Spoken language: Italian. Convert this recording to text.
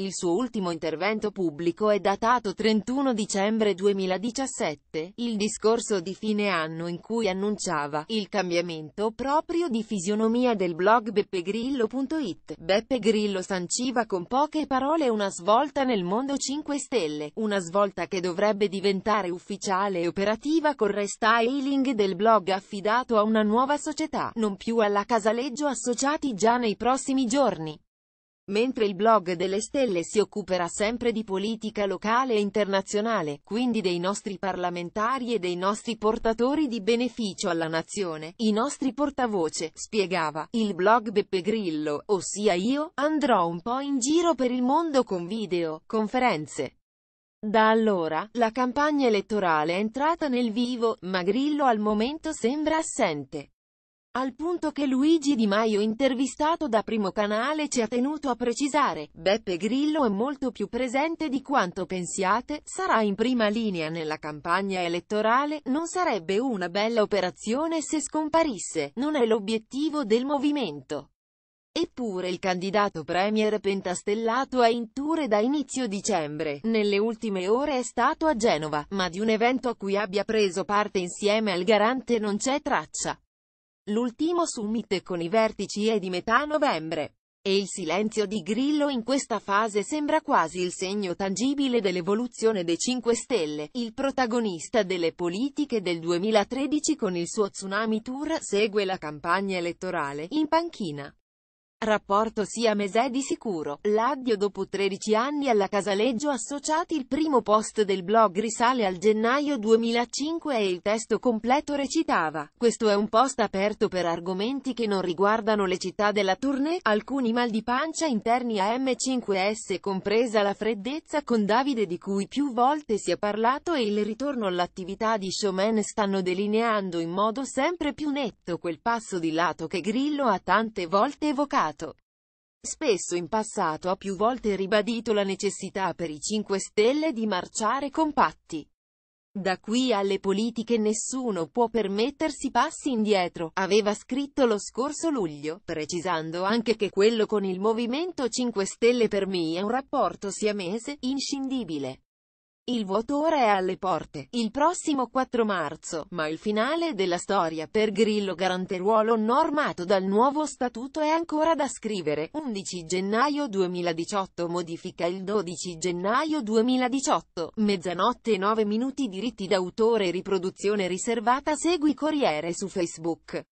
Il suo ultimo intervento pubblico è datato 31 dicembre 2017, il discorso di fine anno in cui annunciava il cambiamento proprio di fisionomia del blog beppegrillo.it. Beppe Grillo sanciva con poche parole una svolta nel mondo 5 Stelle, una svolta che dovrebbe diventare ufficiale e operativa col restyling del blog affidato a una nuova società, non più alla Casaleggio Associati già nei prossimi giorni. Mentre il blog delle stelle si occuperà sempre di politica locale e internazionale, quindi dei nostri parlamentari e dei nostri portatori di beneficio alla nazione, i nostri portavoce, spiegava, il blog Beppe Grillo, ossia io, andrò un po' in giro per il mondo con video, conferenze, da allora, la campagna elettorale è entrata nel vivo, ma Grillo al momento sembra assente. Al punto che Luigi Di Maio intervistato da Primo Canale ci ha tenuto a precisare, Beppe Grillo è molto più presente di quanto pensiate, sarà in prima linea nella campagna elettorale, non sarebbe una bella operazione se scomparisse, non è l'obiettivo del movimento. Eppure il candidato premier pentastellato è in tour da inizio dicembre, nelle ultime ore è stato a Genova, ma di un evento a cui abbia preso parte insieme al garante non c'è traccia l'ultimo summit con i vertici è di metà novembre. E il silenzio di Grillo in questa fase sembra quasi il segno tangibile dell'evoluzione dei 5 Stelle, il protagonista delle politiche del 2013 con il suo Tsunami Tour segue la campagna elettorale, in panchina. Rapporto sia Siamese di sicuro, l'addio dopo 13 anni alla Casaleggio Associati il primo post del blog risale al gennaio 2005 e il testo completo recitava, questo è un post aperto per argomenti che non riguardano le città della tournée, alcuni mal di pancia interni a M5S compresa la freddezza con Davide di cui più volte si è parlato e il ritorno all'attività di showman stanno delineando in modo sempre più netto quel passo di lato che Grillo ha tante volte evocato. Stato. Spesso in passato ha più volte ribadito la necessità per i 5 Stelle di marciare compatti. Da qui alle politiche nessuno può permettersi passi indietro, aveva scritto lo scorso luglio, precisando anche che quello con il Movimento 5 Stelle per me è un rapporto siamese, inscindibile. Il vuoto ora è alle porte, il prossimo 4 marzo, ma il finale della storia per Grillo Garanteruolo normato dal nuovo statuto è ancora da scrivere. 11 gennaio 2018 Modifica il 12 gennaio 2018, mezzanotte e 9 minuti diritti d'autore riproduzione riservata Segui Corriere su Facebook.